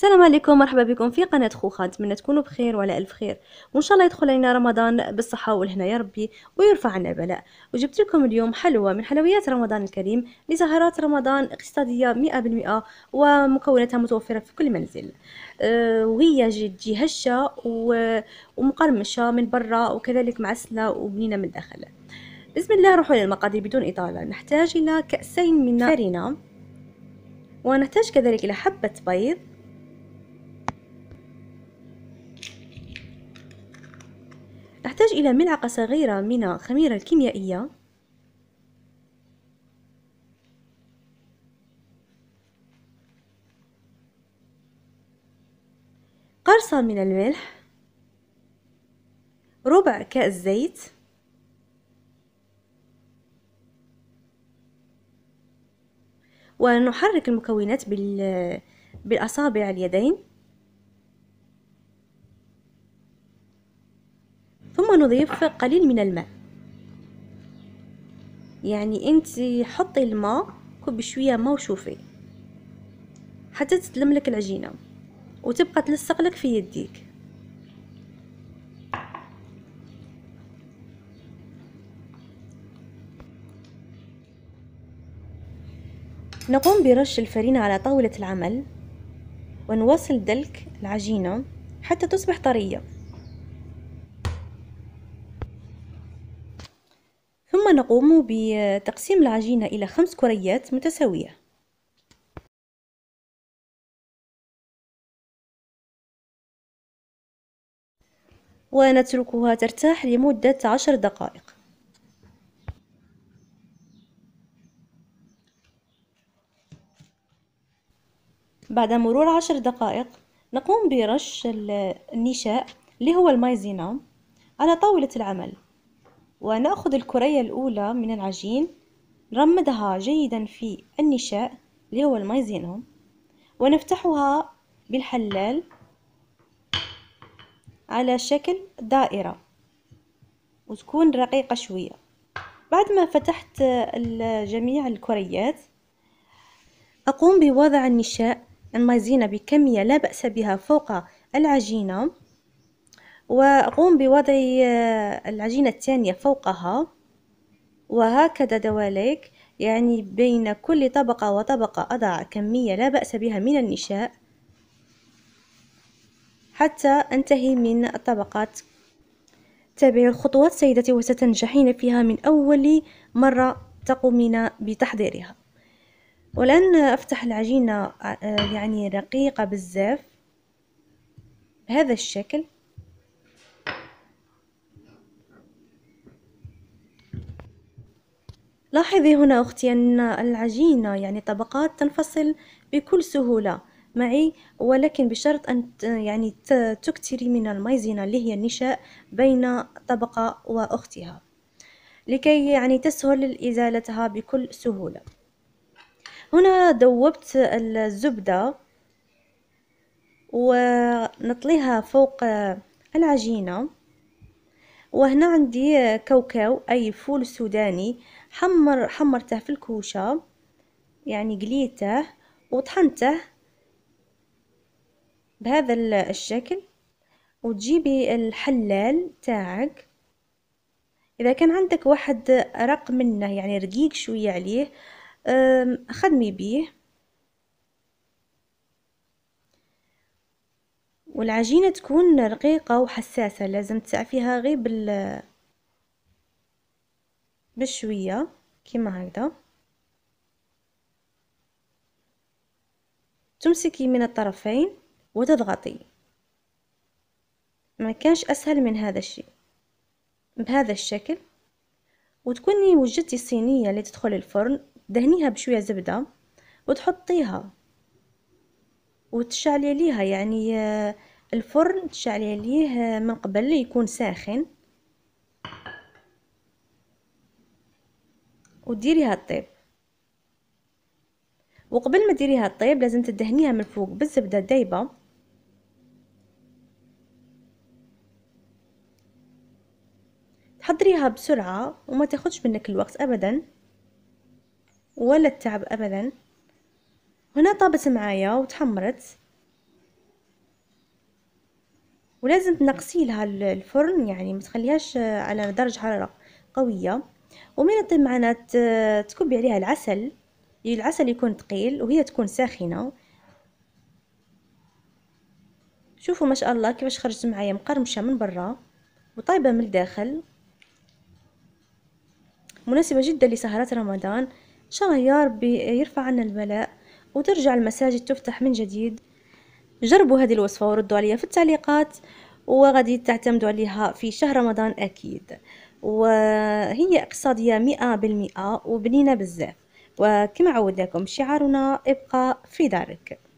السلام عليكم مرحبا بكم في قناة خوخة نتمنى تكونوا بخير وعلى ألف خير وإن شاء الله يدخل علينا رمضان بالصحة والهنا يا ربي ويرفع عنا البلاء وجبت لكم اليوم حلوى من حلويات رمضان الكريم لزهرات رمضان اقتصادية مئة بالمئة ومكوناتها متوفرة في كل منزل أه وهي تجي هشة ومقرمشة من برا وكذلك معسلة وبنينة من الداخل بسم الله نروحوا للمقادير بدون إطالة نحتاج إلى كأسين من فرينة ونحتاج كذلك إلى حبة بيض نحتاج إلى ملعقة صغيرة من الخميرة الكيميائية قرصة من الملح ربع كأس زيت ونحرك المكونات بالأصابع اليدين ثم نضيف قليل من الماء يعني انت حطي الماء كبي شويه ماء وشوفي حتى تتلم لك العجينه وتبقى تلصق لك في يديك نقوم برش الفرينة على طاولة العمل ونواصل دلك العجينة حتى تصبح طرية ثم نقوم بتقسيم العجينة إلى خمس كريات متساوية ونتركها ترتاح لمدة عشر دقائق بعد مرور عشر دقائق نقوم برش النشاء اللي هو المايزينا على طاولة العمل ونأخذ الكرية الأولى من العجين نرمدها جيدا في النشاء اللي هو المايزينو ونفتحها بالحلال على شكل دائرة وتكون رقيقة شوية بعد ما فتحت جميع الكريات أقوم بوضع النشاء المايزينة بكمية لا بأس بها فوق العجينة وأقوم بوضع آه، العجينة الثانية فوقها وهكذا دواليك يعني بين كل طبقة وطبقة أضع كمية لا بأس بها من النشاء حتى أنتهي من الطبقات تابعي الخطوات سيدتي وستنجحين فيها من أول مرة تقومين بتحضيرها والآن أفتح العجينة آه، يعني رقيقة بزاف بهذا الشكل لاحظي هنا أختي أن العجينة يعني طبقات تنفصل بكل سهولة معي ولكن بشرط أن يعني تكتري من المايزينا اللي هي النشاء بين طبقة وأختها لكي يعني تسهل إزالتها بكل سهولة هنا دوبت الزبدة ونطليها فوق العجينة وهنا عندي كاوكاو أي فول سوداني حمر حمرته في الكوشة يعني قليته وطحنته بهذا الشكل وتجيبي الحلال تاعك إذا كان عندك واحد رق منه يعني رقيق شوية عليه خدمي بيه والعجينة تكون رقيقة وحساسة لازم تسعفيها غير بال بشوية كما هكذا تمسكي من الطرفين وتضغطي ما كانش اسهل من هذا الشيء بهذا الشكل وتكوني وجدتي الصينيه اللي تدخل الفرن دهنيها بشويه زبده وتحطيها وتشعلي ليها يعني آه، الفرن تشعلي ليه آه، من قبل يكون ساخن وديريها طيب وقبل ما ديريها طيب لازم تدهنيها من فوق بالزبده دايبه تحضريها بسرعه وما تاخذش منك الوقت ابدا ولا التعب ابدا هنا طابت معايا وتحمرت ولازم تنقصي لها الفرن يعني ما تخليهاش على درجه حراره قويه ومن طيب معنا تكبي عليها العسل العسل يكون ثقيل وهي تكون ساخنه شوفوا ما شاء الله كيفاش خرجت معايا مقرمشه من برا وطايبه من الداخل مناسبه جدا لسهرات رمضان ان شاء الله يا ربي يرفع عنا البلاء وترجع المساجد تفتح من جديد جربوا هذه الوصفة وردوا عليها في التعليقات وغادي تعتمدوا عليها في شهر رمضان أكيد وهي اقتصادية مئة بالمئة وبنينة بزاف وكما عودناكم شعارنا ابقى في دارك